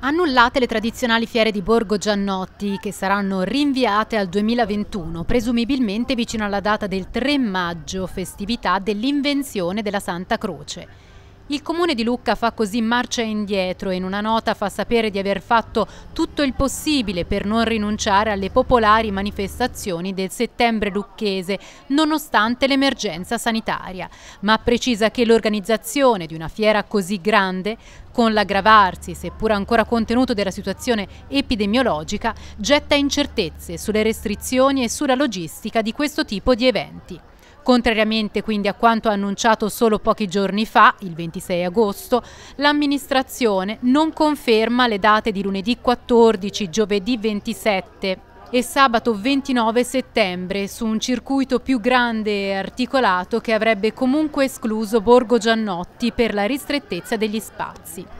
Annullate le tradizionali fiere di Borgo Giannotti che saranno rinviate al 2021, presumibilmente vicino alla data del 3 maggio, festività dell'invenzione della Santa Croce. Il comune di Lucca fa così marcia indietro e in una nota fa sapere di aver fatto tutto il possibile per non rinunciare alle popolari manifestazioni del settembre lucchese, nonostante l'emergenza sanitaria, ma precisa che l'organizzazione di una fiera così grande con l'aggravarsi, seppur ancora contenuto, della situazione epidemiologica, getta incertezze sulle restrizioni e sulla logistica di questo tipo di eventi. Contrariamente quindi a quanto annunciato solo pochi giorni fa, il 26 agosto, l'amministrazione non conferma le date di lunedì 14, giovedì 27 e sabato 29 settembre su un circuito più grande e articolato che avrebbe comunque escluso Borgo Giannotti per la ristrettezza degli spazi.